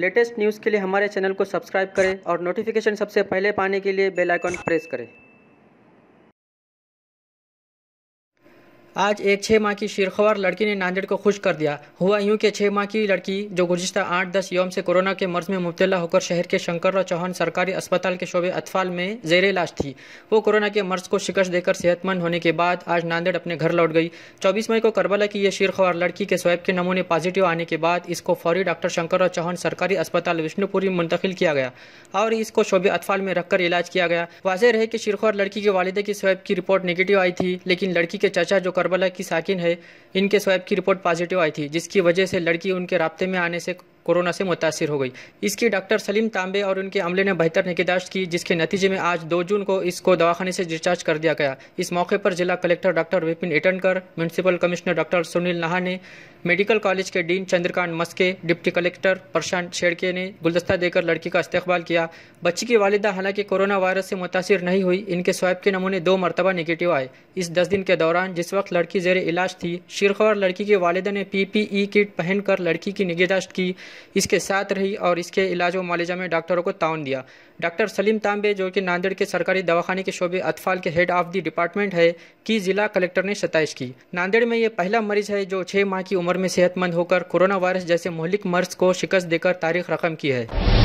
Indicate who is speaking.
Speaker 1: latest news के लिए हमारे चैनल को सब्सक्राइब करें और नोटिफिकेशन सबसे पहले पाने के लिए बेल आइकॉन प्रेस करें
Speaker 2: आज एक छः माह की शीरखवार लड़की ने नांदेड़ को खुश कर दिया हुआ यूं कि छः माह की लड़की जो गुजशत आठ दस यौम से कोरोना के मर्ज में मुबतला होकर शहर के शंकर राव चौहान सरकारी अस्पताल के शोबे अतफाल में जेर लाश थी वो कोरोना के मर्ज को शिकस्त देकर सेहतमंद होने के बाद आज नांदेड़ अपने घर लौट गई चौबीस मई को करबला की यह शेरखवार लड़की के स्वैब के नमूने पॉजिटिव आने के बाद इसको फौरी डॉक्टर शंकर राव चौहान सरकारी अस्पताल विष्णुपुरी मुंतकिल किया गया और इसको शोबे अतफाल में रखकर इलाज किया गया वाजह रहे कि शेरखवार लड़की के वालदे की स्वैब की रिपोर्ट नेगेटिव आई थी लेकिन लड़की के चाचा जो करबला की साकिन है इनके स्वैब की रिपोर्ट पॉजिटिव आई थी जिसकी वजह से लड़की उनके रबते में आने से कोरोना से मुतासर हो गई इसकी डॉक्टर सलीम तांबे और उनके अमले ने बेहतर निगहदाश्त की जिसके नतीजे में आज दो जून को इसको दवाखाने से डिस्चार्ज कर दिया गया इस मौके पर जिला collector doctor Vipin Itankar municipal commissioner doctor Sunil Naha ने मेडिकल कॉलेज के dean Chandrakant Maske deputy collector प्रशांत शेड़के ने गुलदस्ता देकर लड़की का इस्तेबाल किया बच्ची की वालदा हालांकि कोरोना वायरस से मुतासर नहीं हुई इनके स्वैब के नमूने दो मरतबा निगेटिव आए इस दस दिन के दौरान जिस वक्त लड़की जेर इलाज थी शीरखवार लड़की के वालदा ने ई किट पहनकर लड़की की निगहदाश्त की इसके साथ रही और इसके इलाज व मालिजा में डॉक्टरों को ताउन दिया डॉक्टर सलीम तांबे जो कि नांदेड़ के सरकारी दवाखाने के शोबे अतफाल के हेड ऑफ द डिपार्टमेंट है की जिला कलेक्टर ने सताइश की नांदेड़ में ये पहला मरीज है जो छः माह की उम्र में सेहतमंद होकर कोरोना वायरस जैसे मोहलिक मर्ज को शिकस्त देकर तारीख रकम की है